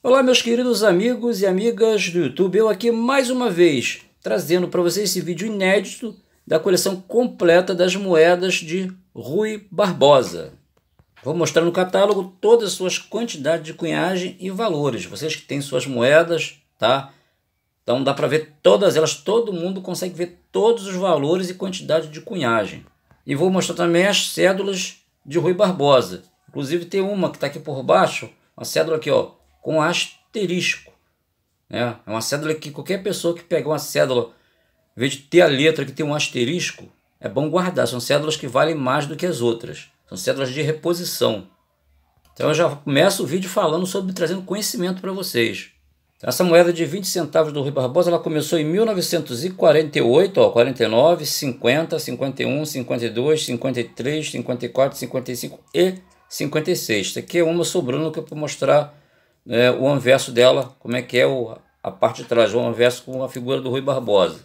Olá, meus queridos amigos e amigas do YouTube, eu aqui mais uma vez trazendo para vocês esse vídeo inédito da coleção completa das moedas de Rui Barbosa. Vou mostrar no catálogo todas as suas quantidades de cunhagem e valores. Vocês que têm suas moedas, tá? Então dá para ver todas elas, todo mundo consegue ver todos os valores e quantidade de cunhagem. E vou mostrar também as cédulas de Rui Barbosa. Inclusive tem uma que está aqui por baixo, uma cédula aqui, ó, com asterisco. Né? É uma cédula que qualquer pessoa que pegar uma cédula, em vez de ter a letra que tem um asterisco, é bom guardar. São cédulas que valem mais do que as outras. São cédulas de reposição. Então eu já começo o vídeo falando sobre trazendo conhecimento para vocês. Essa moeda de 20 centavos do Rui Barbosa ela começou em 1948, ó, 49, 50, 51, 52, 53, 54, 55 e 56. Isso aqui é uma sobrando que eu vou mostrar é, o anverso dela, como é que é o, a parte de trás, o anverso com a figura do Rui Barbosa.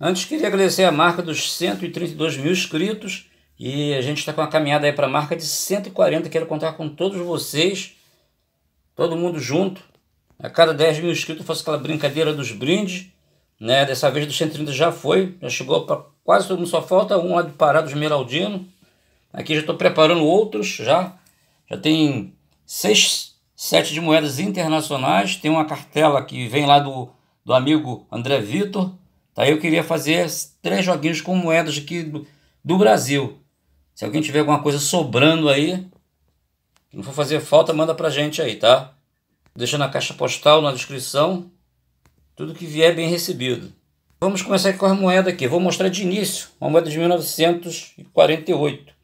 Antes queria agradecer a marca dos 132 mil inscritos e a gente está com uma caminhada aí para a marca de 140. Quero contar com todos vocês, todo mundo junto. A cada 10 mil inscritos eu faço aquela brincadeira dos brindes. Né? Dessa vez dos 130 já foi, já chegou para quase todo mundo, só falta um lá do Pará, do Esmeraldino. Aqui já estou preparando outros já. Já tem seis Sete de moedas internacionais, tem uma cartela que vem lá do, do amigo André Vitor. Tá? Eu queria fazer três joguinhos com moedas aqui do, do Brasil. Se alguém tiver alguma coisa sobrando aí, que não for fazer falta, manda pra gente aí, tá? Deixa na caixa postal, na descrição. Tudo que vier bem recebido. Vamos começar com a moeda aqui. Vou mostrar de início uma moeda de 1948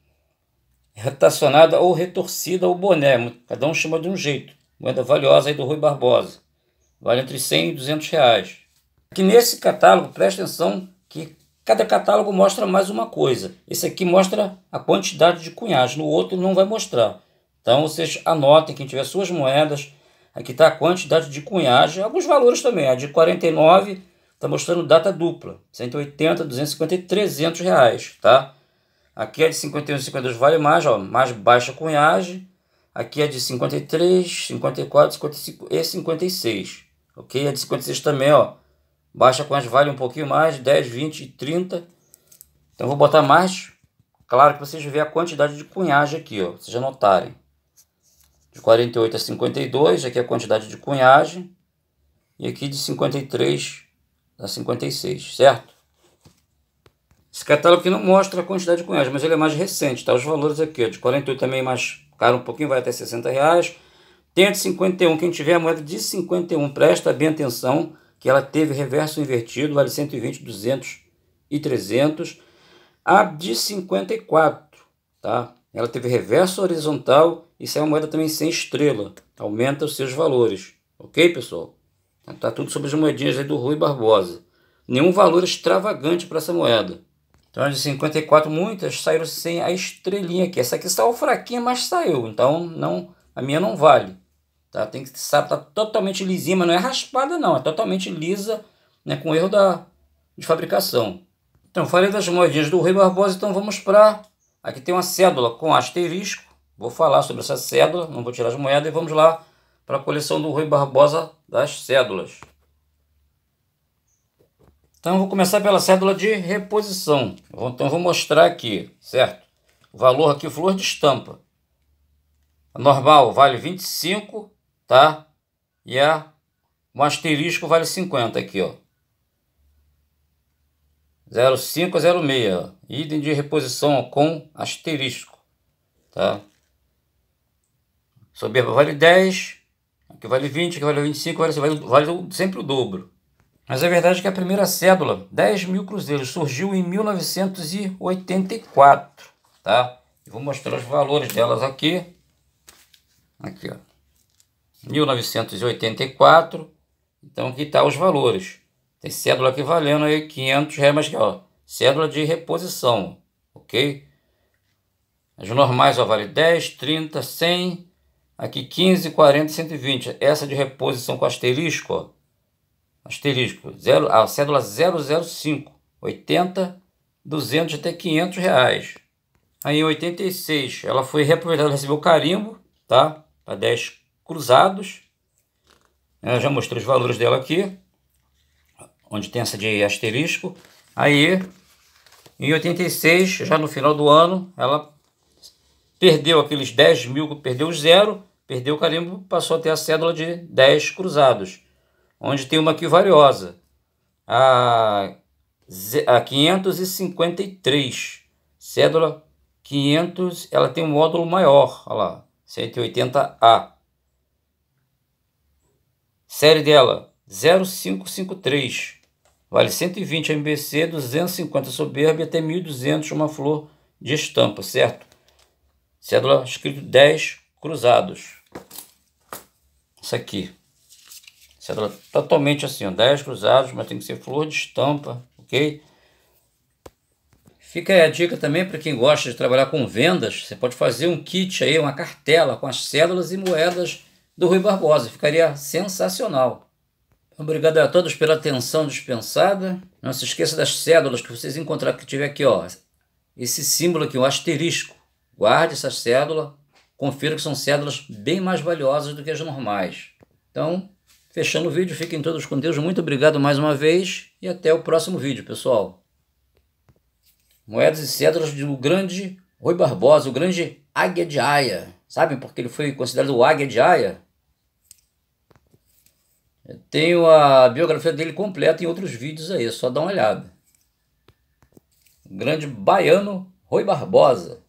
retacionada ou retorcida ao boné, cada um chama de um jeito. Moeda valiosa aí do Rui Barbosa. Vale entre 100 e 200 reais. Aqui nesse catálogo, preste atenção que cada catálogo mostra mais uma coisa. Esse aqui mostra a quantidade de cunhagem. no outro não vai mostrar. Então vocês anotem, quem tiver suas moedas, aqui está a quantidade de cunhagem. alguns valores também. A de 49 está mostrando data dupla, 180, 250 e 300 reais, tá? Aqui é de 51, 52 vale mais, ó, mais baixa cunhagem. Aqui é de 53, 54, 55 e 56. Ok? A de 56 também, ó. Baixa cunhagem vale um pouquinho mais, 10, 20 e 30. Então vou botar mais. Claro que vocês vê a quantidade de cunhagem aqui, ó. Vocês já notarem. De 48 a 52, aqui é a quantidade de cunhagem. E aqui de 53 a 56, certo? Esse catálogo aqui não mostra a quantidade de cunhais, mas ele é mais recente, tá? Os valores aqui, ó, de 48 também é mais caro um pouquinho, vai até 60 reais. Tem a de 51, quem tiver a moeda de 51, presta bem atenção, que ela teve reverso invertido, vale 120, 200 e 300. A de 54, tá? Ela teve reverso horizontal e uma moeda também sem estrela. Aumenta os seus valores, ok, pessoal? Então, tá tudo sobre as moedinhas aí do Rui Barbosa. Nenhum valor extravagante para essa moeda. Então as de 54, muitas saíram sem a estrelinha aqui. Essa aqui saiu fraquinha, mas saiu. Então não, a minha não vale. Tá? Tem que estar tá totalmente lisinha, mas não é raspada não. É totalmente lisa, né, com erro da, de fabricação. Então falei das moedinhas do Rei Barbosa, então vamos para... Aqui tem uma cédula com asterisco. Vou falar sobre essa cédula, não vou tirar as moedas e vamos lá para a coleção do Rui Barbosa das cédulas. Então eu vou começar pela cédula de reposição. Então eu vou mostrar aqui, certo? O valor aqui, flor de estampa. A normal vale 25, tá? E a um asterisco vale 50 aqui, ó. 05 a 06, item de reposição ó, com asterisco, tá? Soberba vale 10, aqui vale 20, aqui vale 25, vale, vale, vale sempre o dobro. Mas é verdade que a primeira cédula, 10 mil cruzeiros, surgiu em 1984, tá? Eu vou mostrar os valores delas aqui. Aqui, ó. 1984. Então, aqui tá os valores. Tem cédula aqui valendo aí 500 reais, mas aqui, ó. Cédula de reposição, ok? As normais, ó, vale 10, 30, 100, aqui 15, 40, 120. Essa de reposição com asterisco, ó asterisco, zero, a cédula 005, 80, 200 até 500 reais. Aí em 86 ela foi reaproveitada, recebeu carimbo, tá? A 10 cruzados. Eu é, já mostrei os valores dela aqui, onde tem essa de asterisco. Aí em 86, já no final do ano, ela perdeu aqueles 10 mil, perdeu os zero, perdeu o carimbo, passou a ter a cédula de 10 cruzados onde tem uma aqui variosa, a, a 553, cédula 500, ela tem um módulo maior, olha lá, 180A. Série dela, 0553, vale 120 MBC, 250 soberba e até 1200 uma flor de estampa, certo? Cédula escrito 10 cruzados. Isso aqui cédula tá totalmente assim, ó, 10 cruzados, mas tem que ser flor de estampa, ok? Fica aí a dica também para quem gosta de trabalhar com vendas, você pode fazer um kit aí, uma cartela com as cédulas e moedas do Rui Barbosa, ficaria sensacional. Obrigado a todos pela atenção dispensada. Não se esqueça das cédulas que vocês encontraram que tiver aqui, ó, esse símbolo aqui, o asterisco. Guarde essa cédula, confira que são cédulas bem mais valiosas do que as normais. Então, Fechando o vídeo, fiquem todos com Deus. Muito obrigado mais uma vez e até o próximo vídeo, pessoal. Moedas e cédulas do grande Rui Barbosa, o grande Águia de Aia. Sabem porque ele foi considerado o Águia de Aia? Eu tenho a biografia dele completa em outros vídeos aí, é só dá uma olhada. O grande baiano Rui Barbosa.